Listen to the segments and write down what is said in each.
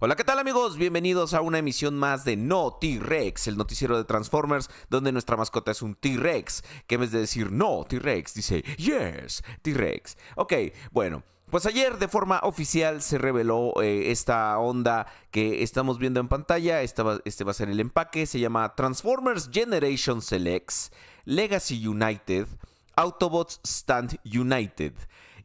Hola, ¿qué tal amigos? Bienvenidos a una emisión más de No T-Rex, el noticiero de Transformers, donde nuestra mascota es un T-Rex, que en vez de decir no T-Rex, dice yes T-Rex. Ok, bueno. Pues ayer de forma oficial se reveló eh, esta onda que estamos viendo en pantalla. Este este va a ser el empaque. Se llama Transformers Generation Selects, Legacy United, Autobots Stand United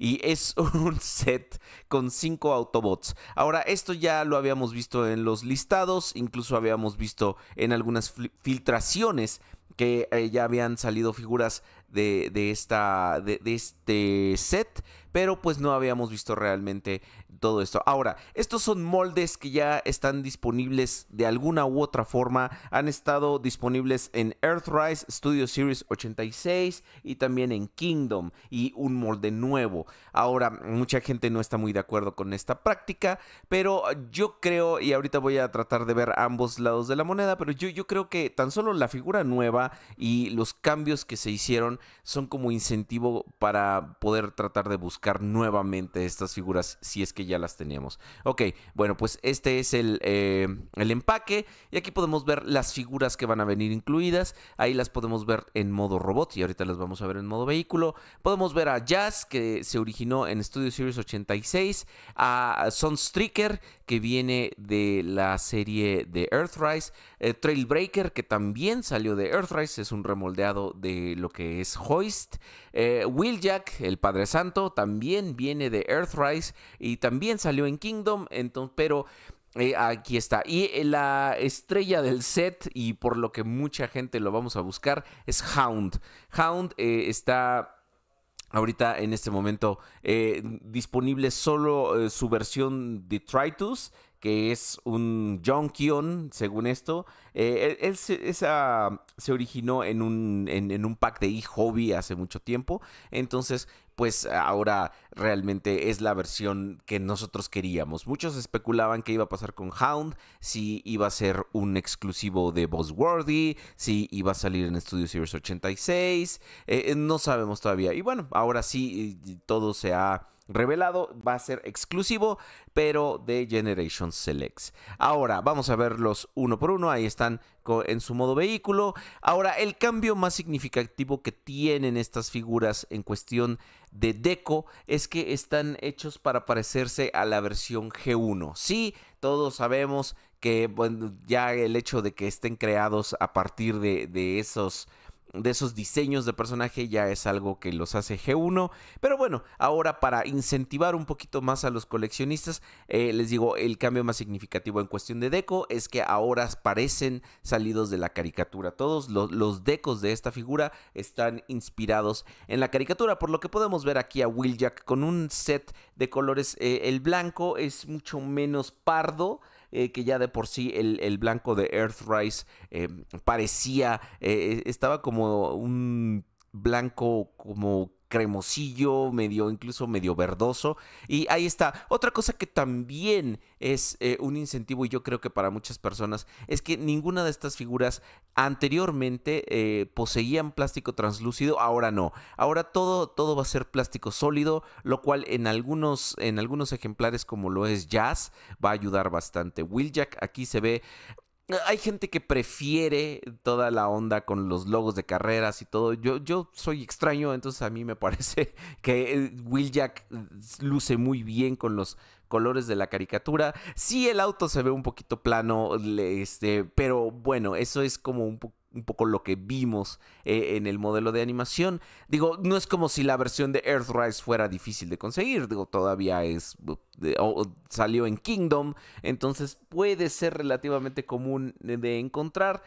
y es un set con cinco Autobots. Ahora, esto ya lo habíamos visto en los listados, incluso habíamos visto en algunas filtraciones que eh, ya habían salido figuras de, esta, de, este set pero pues no habíamos visto realmente todo esto. Ahora, estos son moldes que ya están disponibles de alguna u otra forma, han estado disponibles en Earthrise Studio Series 86 y también en Kingdom y un molde nuevo. Ahora, mucha gente no está muy de acuerdo con esta práctica, pero yo creo, y ahorita voy a tratar de ver ambos lados de la moneda, pero yo, yo creo que tan solo la figura nueva y los cambios que se hicieron son como incentivo para poder tratar de buscar nuevamente estas figuras si es que ya las teníamos. Ok, bueno, pues este es eh, el, empaque y aquí podemos ver las figuras que van a venir incluidas. Ahí las podemos ver en modo robot y ahorita las vamos a ver en modo vehículo. Podemos ver a Jazz que se originó en Studio Series 86, a Sunstreaker que viene de la serie de Earthrise, eh, Trailbreaker que también salió de Earthrise, es un remoldeado de lo que es Hoist. Eh, Jack el Padre Santo, también viene de Earthrise y también salió en Kingdom, entonces, pero eh, aquí está. Y eh, la estrella del set, y por lo que mucha gente lo vamos a buscar, es Hound. Hound eh, está ahorita en este momento disponible solo su versión de Tritus que es un Jonkion, según esto. Eh, él, se, esa, um, se originó en un, en, un pack de e-hobby hace mucho tiempo. Entonces, pues ahora realmente es la versión que nosotros queríamos. Muchos especulaban qué iba a pasar con Hound, si iba a ser un exclusivo de Bossworthy, si iba a salir en Studio Series 86, eh, eh, no sabemos todavía. Y bueno, ahora sí todo se ha revelado, va a ser exclusivo, pero de Generation Selects. Ahora, vamos a verlos uno por uno, ahí están en su modo vehículo. Ahora, el cambio más significativo que tienen estas figuras en cuestión de deco es que están hechos para parecerse a la versión G1. Sí, todos sabemos que ya el hecho de que estén creados a partir de, de esos de esos diseños de personaje ya es algo que los hace G1. Pero bueno, ahora para incentivar un poquito más a los coleccionistas, eh, les digo, el cambio más significativo en cuestión de deco es que ahora parecen salidos de la caricatura. Todos los, decos de esta figura están inspirados en la caricatura, por lo que podemos ver aquí a Will Jack con un set de colores. Eh, el blanco es mucho menos pardo eh, que ya de por sí el, blanco de Earthrise eh, parecía, eh, estaba como un blanco como cremosillo, medio incluso medio verdoso. Y ahí está. Otra cosa que también es eh, un incentivo y yo creo que para muchas personas es que ninguna de estas figuras anteriormente eh, poseían plástico translúcido, ahora no. Ahora todo, todo va a ser plástico sólido, lo cual en algunos, en algunos ejemplares como lo es Jazz va a ayudar bastante. Wheeljack aquí se ve eh, hay gente que prefiere toda la onda con los logos de carreras y todo. Yo, yo soy extraño, entonces a mí me parece que eh, Will Jack eh, luce muy bien con los colores de la caricatura. Sí, el auto se ve un poquito plano, este, pero bueno, eso es como un poco un poco lo que vimos eh, en el modelo de animación. Digo, no es como si la versión de Earthrise fuera difícil de conseguir, digo, todavía es uh, salió en Kingdom, entonces puede ser relativamente común de encontrar.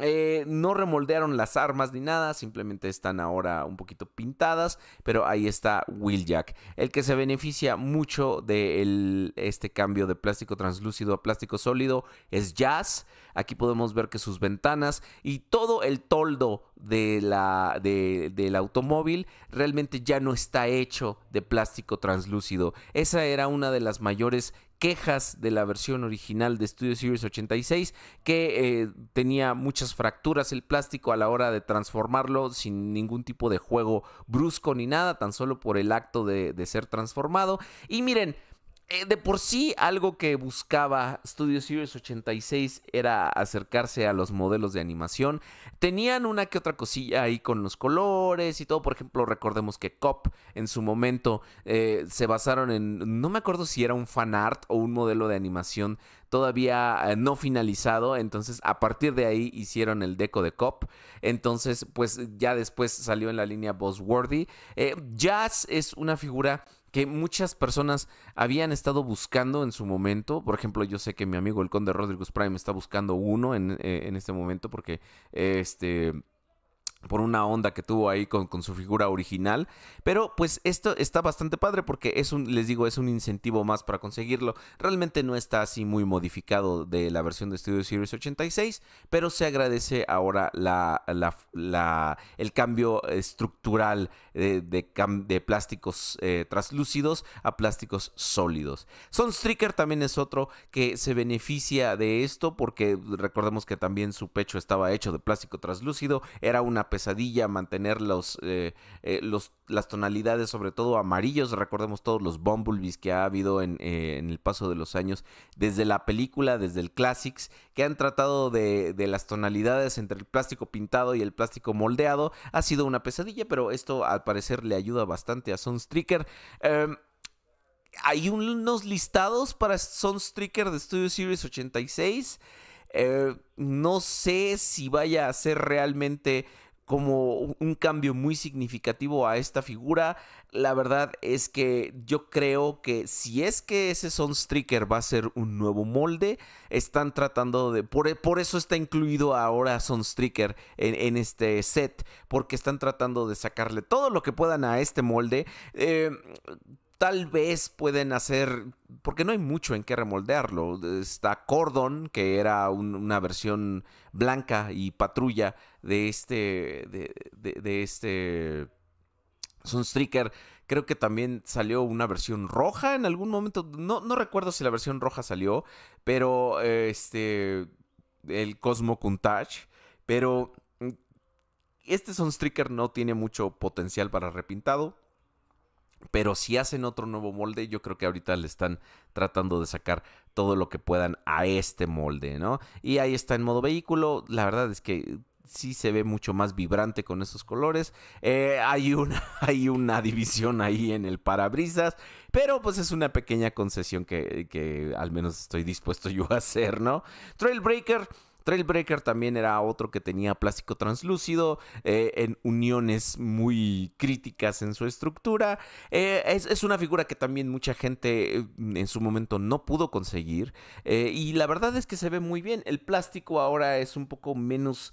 Eh, no remoldearon las armas ni nada, simplemente están ahora un poquito pintadas, pero ahí está Jack, el que se beneficia mucho de este cambio de plástico translúcido a plástico sólido es Jazz. Aquí podemos ver que sus ventanas y todo el toldo de la, del automóvil realmente ya no está hecho de plástico translúcido. Esa era una de las mayores quejas de la versión original de Studio Series 86 que eh, tenía muchas fracturas el plástico a la hora de transformarlo sin ningún tipo de juego brusco ni nada, tan solo por el acto de ser transformado. Y miren, eh, de por sí algo que buscaba Studio Series 86 era acercarse a los modelos de animación. Tenían una que otra cosilla ahí con los colores y todo. Por ejemplo, recordemos que Cop en su momento eh, se basaron en, no me acuerdo si era un fan art o un modelo de animación todavía eh, no finalizado. Entonces, a partir de ahí hicieron el deco de Cop. Entonces, pues ya después salió en la línea Bossworthy. Jazz es una figura que muchas personas habían estado buscando en su momento. Por ejemplo, yo sé que mi amigo el conde Rodríguez Prime está buscando uno eh, en, este momento porque este por una onda que tuvo ahí con, con, su figura original. Pero pues esto está bastante padre porque es un, les digo, es un incentivo más para conseguirlo. Realmente no está así muy modificado de la versión de Studio Series 86, pero se agradece ahora la, la, el cambio estructural de, de, plásticos eh, translúcidos a plásticos sólidos. Son Stricker también es otro que se beneficia de esto porque recordemos que también su pecho estaba hecho de plástico translúcido, era una pesadilla mantener los, eh, eh, los las tonalidades, sobre todo amarillos, recordemos todos los bumblebees que ha habido eh, en, el paso de los años, desde la película, desde el Classics, que han tratado de, las tonalidades entre el plástico pintado y el plástico moldeado, ha sido una pesadilla, pero esto al parecer le ayuda bastante a Sunstreaker. Tricker. Em, hay unos listados para Sunstreaker de Studio Series 86. Eh, no sé si vaya a ser realmente como un cambio muy significativo a esta figura. La verdad es que yo creo que si es que ese Sunstreaker va a ser un nuevo molde, están tratando de... Por, eso está incluido ahora son en, en, este set, porque están tratando de sacarle todo lo que puedan a este molde. Eh, tal vez pueden hacer porque no hay mucho en qué remoldearlo. Está Cordon, que era una versión blanca y patrulla de este, de, este Sunstreaker. Creo que también salió una versión roja en algún momento. No, recuerdo si la versión roja salió, pero eh, este, el Cosmo Countach. Pero mm, este Sunstreaker no tiene mucho potencial para repintado pero si hacen otro nuevo molde, yo creo que ahorita le están tratando de sacar todo lo que puedan a este molde, ¿no? Y ahí está en modo vehículo. La verdad es que sí se ve mucho más vibrante con esos colores. Eh, hay, una, hay una división ahí en el parabrisas, pero pues es una pequeña concesión que, que al menos estoy dispuesto yo a hacer, ¿no? Trailbreaker. Trailbreaker también era otro que tenía plástico translúcido, eh, en uniones muy críticas en su estructura. Eh, es, una figura que también mucha gente eh, en su momento no pudo conseguir. y la verdad es que se ve muy bien. El plástico ahora es un poco menos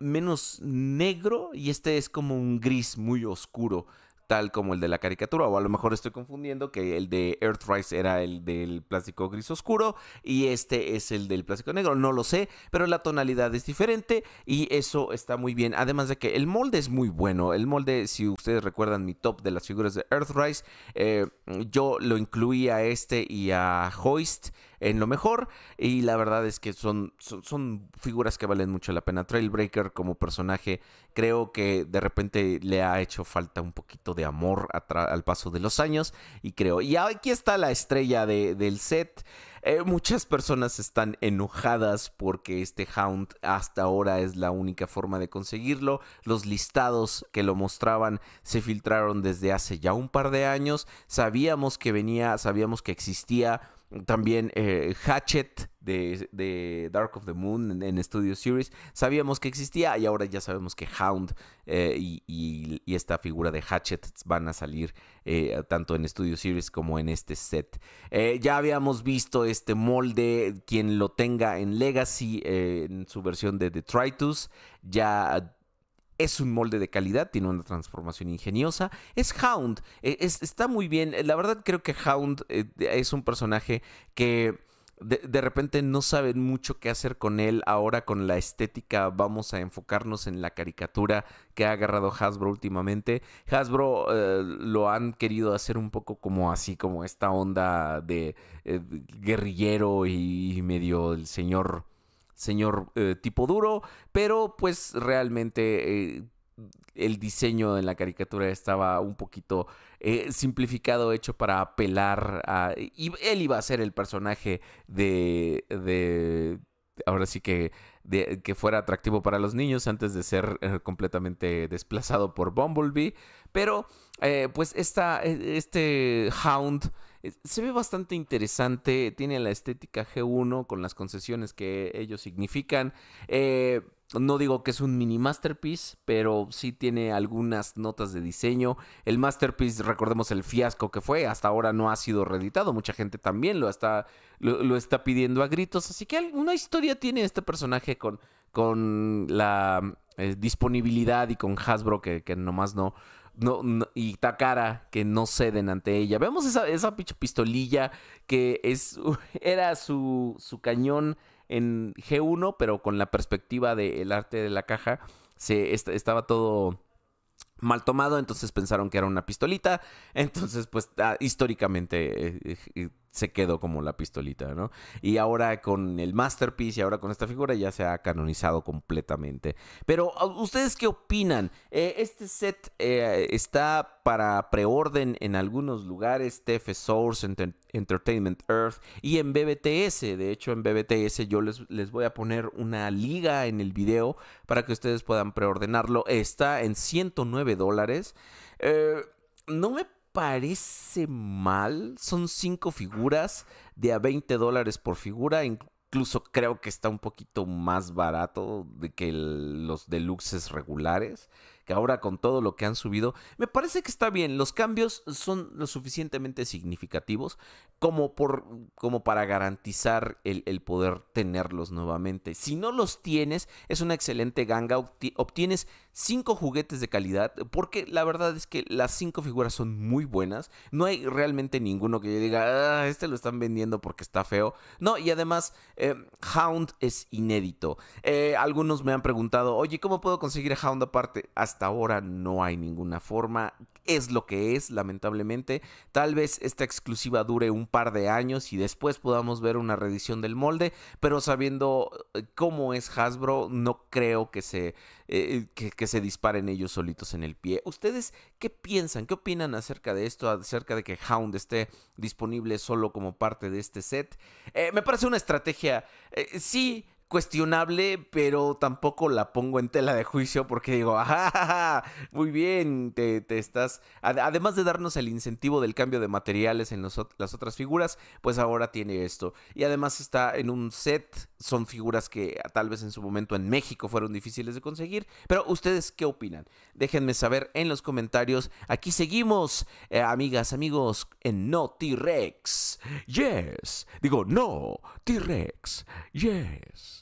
menos negro y este es como un gris muy oscuro tal como el de la caricatura, o a lo mejor estoy confundiendo que el de Earthrise era el del plástico gris oscuro y este es el del plástico negro, no lo sé, pero la tonalidad es diferente y eso está muy bien, además de que el molde es muy bueno, el molde, si ustedes recuerdan mi top de las figuras de Earthrise, eh, yo lo incluí a este y a Hoist, en lo mejor. Y la verdad es que son, son, figuras que valen mucho la pena. Trailbreaker como personaje creo que de repente le ha hecho falta un poquito de amor al paso de los años. Y creo, y aquí está la estrella del set. Eh, muchas personas están enojadas porque este Hound hasta ahora es la única forma de conseguirlo. Los listados que lo mostraban se filtraron desde hace ya un par de años. Sabíamos que venía, sabíamos que existía. También eh, Hatchet de, Dark of the Moon en, Studio Series, sabíamos que existía y ahora ya sabemos que Hound eh, y, y, esta figura de Hatchet van a salir eh, tanto en Studio Series como en este set. Eh, ya habíamos visto este molde, quien lo tenga en Legacy, en su versión de Detritus, ya es un molde de calidad, tiene una transformación ingeniosa. Es Hound, está muy bien. La verdad creo que Hound es un personaje que de, repente no saben mucho qué hacer con él. Ahora con la estética vamos a enfocarnos en la caricatura que ha agarrado Hasbro últimamente. Hasbro eh, lo han querido hacer un poco como así, como esta onda de eh, guerrillero y medio el señor señor eh, tipo duro, pero pues realmente el diseño en la caricatura estaba un poquito eh, simplificado, hecho para apelar a... Y él iba a ser el personaje de... de ahora sí que, que fuera atractivo para los niños antes de ser eh, completamente desplazado por Bumblebee. Pero eh, pues esta, e, este Hound se ve bastante interesante, tiene la estética G1 con las concesiones que ellos significan. Eh, no digo que es un mini masterpiece, pero sí tiene algunas notas de diseño. El masterpiece, recordemos el fiasco que fue, hasta ahora no ha sido reeditado. Mucha gente también lo está, lo, está pidiendo a gritos. Así que una historia tiene este personaje con, con la eh, disponibilidad y con Hasbro que, nomás no, no, no, y Takara que no ceden ante ella. Vemos esa, esa pistolilla que es, era su, su cañón en G1, pero con la perspectiva del arte de la caja, se estaba todo mal tomado, entonces pensaron que era una pistolita, entonces pues ah, históricamente eh, eh, se quedó como la pistolita, ¿no? Y ahora con el Masterpiece y ahora con esta figura ya se ha canonizado completamente. Pero, ah, ¿ustedes qué opinan? Eh, este set eh, está para preorden en algunos lugares, TF Source, Entertainment Earth y en BBTS. De hecho, en BBTS yo les, voy a poner una liga en el video para que ustedes puedan preordenarlo. Está en 109 dólares. Eh, no me parece mal. Son cinco figuras de a 20 dólares por figura. Incluso creo que está un poquito más barato de que los deluxes regulares que ahora con todo lo que han subido, me parece que está bien. Los cambios son lo suficientemente significativos como, por, como para garantizar el, poder tenerlos nuevamente. Si no los tienes, es una excelente ganga. Obtienes cinco juguetes de calidad, porque la verdad es que las cinco figuras son muy buenas. No hay realmente ninguno que yo diga, ah, este lo están vendiendo porque está feo. No, y además, eh, Hound es inédito. Eh, algunos me han preguntado, oye, ¿cómo puedo conseguir a Hound aparte? Hasta ahora no hay ninguna forma. Es lo que es, lamentablemente. Tal vez esta exclusiva dure un par de años y después podamos ver una reedición del molde, pero sabiendo eh, cómo es Hasbro, no creo que se, eh, eh, que, se disparen ellos solitos en el pie. ¿Ustedes qué piensan? ¿Qué opinan acerca de esto? Acerca de que Hound esté disponible solo como parte de este set. me parece una estrategia, sí, cuestionable, pero tampoco la pongo en tela de juicio porque digo, ajá, muy bien, te, estás... Además de darnos el incentivo del cambio de materiales en las otras figuras, pues ahora tiene esto. Y además está en un set, son figuras que tal vez en su momento en México fueron difíciles de conseguir, pero ustedes qué opinan? Déjenme saber en los comentarios. Aquí seguimos, eh, amigas, amigos, en No T-Rex. Yes. Digo, no, T-Rex. Yes.